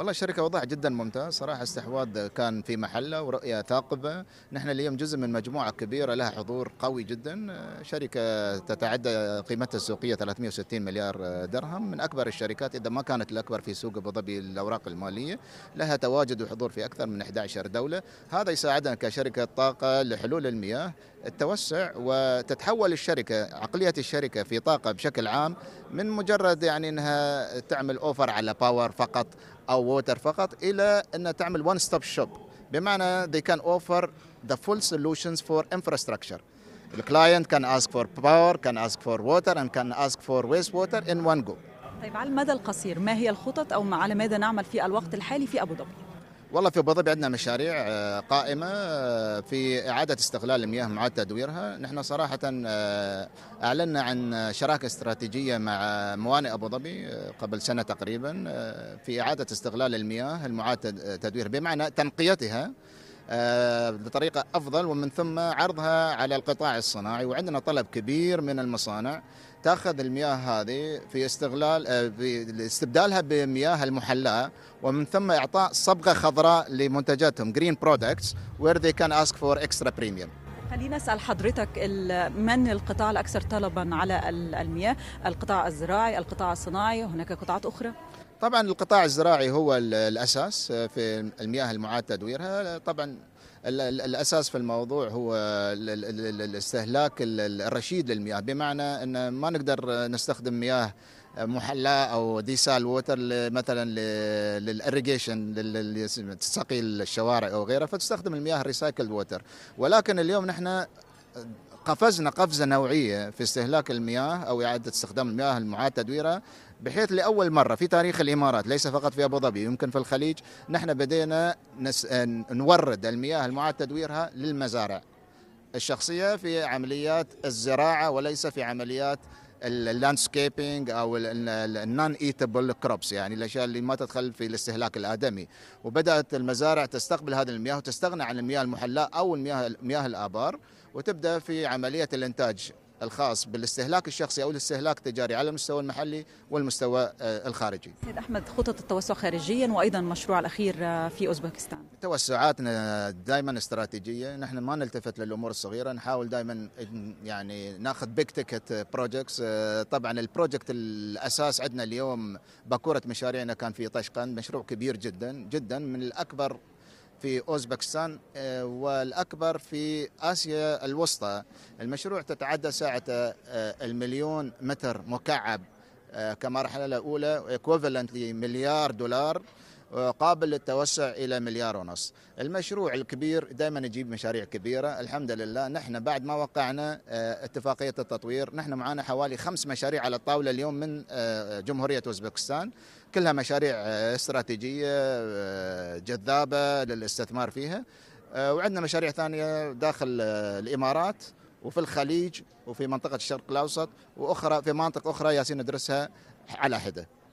والله الشركة وضع جدا ممتاز صراحة استحواذ كان في محله ورؤية ثاقبة نحن اليوم جزء من مجموعة كبيرة لها حضور قوي جدا شركة تتعدى قيمتها السوقية 360 مليار درهم من أكبر الشركات إذا ما كانت الأكبر في سوق أبو ظبي الأوراق المالية لها تواجد وحضور في أكثر من 11 دولة هذا يساعدنا كشركة طاقة لحلول المياه التوسع وتتحول الشركة عقلية الشركة في طاقة بشكل عام من مجرد يعني أنها تعمل أوفر على باور فقط او ووتر فقط الى ان تعمل وان ستوب شوب بمعنى they can offer the full solutions for infrastructure The client can ask for power, can ask for water, and can ask for wastewater in one go. طيب على المدى القصير ما هي الخطط أو على ماذا نعمل في الوقت الحالي في أبو ظبي؟ والله في ابو ظبي عندنا مشاريع آه، قائمه آه، في اعاده استغلال المياه واعاده تدويرها، نحن صراحه آه، اعلنا عن شراكه استراتيجيه مع موانئ ابو ظبي قبل سنه تقريبا في اعاده استغلال المياه المعاد تدوير بمعنى تنقيتها آه، بطريقه افضل ومن ثم عرضها على القطاع الصناعي وعندنا طلب كبير من المصانع تاخذ المياه هذه في استغلال آه، في استبدالها بمياه المحلاه ومن ثم اعطاء صبغه خضراء لمنتجاتهم جرين برودكتس وير ذي كان اسك فور اكسترا premium خلينا اسال حضرتك من القطاع الاكثر طلبا على المياه القطاع الزراعي القطاع الصناعي هناك قطاعات اخرى طبعا القطاع الزراعي هو الاساس آه، في المياه المعاد تدويرها طبعا الاساس في الموضوع هو الاستهلاك الرشيد للمياه بمعنى ان ما نقدر نستخدم مياه محلاه او ديسال ووتر مثلا للاريجيشن تسقي الشوارع او غيره فتستخدم المياه ريسايكل ووتر ولكن اليوم نحن قفزنا قفزه نوعيه في استهلاك المياه او اعاده استخدام المياه المعاد تدويرها بحيث لأول مرة في تاريخ الإمارات ليس فقط في أبو ظبي يمكن في الخليج نحن بدينا نس... نورد المياه المعاد تدويرها للمزارع الشخصية في عمليات الزراعة وليس في عمليات اللاندسكيبينج او النون ايتبل كروبس يعني الاشياء اللي ما تدخل في الاستهلاك الادمي وبدات المزارع تستقبل هذه المياه وتستغنى عن المياه المحلاه او المياه مياه الابار وتبدا في عمليه الانتاج الخاص بالاستهلاك الشخصي او الاستهلاك التجاري على المستوى المحلي والمستوى آه، الخارجي. سيد احمد خطط التوسع خارجيا وايضا المشروع الاخير آه، في اوزبكستان. توسعاتنا دائما استراتيجيه، نحن ما نلتفت للامور الصغيره، نحاول دائما يعني ناخذ بيج تيكت بروجكتس، طبعا البروجكت الاساس عندنا اليوم باكوره مشاريعنا كان في طشقند، مشروع كبير جدا جدا من الاكبر في أوزبكستان آه، والأكبر في آسيا الوسطى المشروع تتعدى ساعة آه، المليون متر مكعب آه، كمرحلة الأولى equivalent لمليار دولار قابل للتوسع إلى مليار ونص المشروع الكبير دائما يجيب مشاريع كبيرة الحمد لله نحن بعد ما وقعنا آه، اتفاقية التطوير نحن معانا حوالي خمس مشاريع على الطاولة اليوم من آه، جمهورية أوزبكستان كلها مشاريع آه، استراتيجية جذابة للاستثمار فيها وعندنا مشاريع ثانية داخل الإمارات وفي الخليج وفي منطقة الشرق الأوسط وأخرى في مناطق أخرى ياسين ندرسها على حدة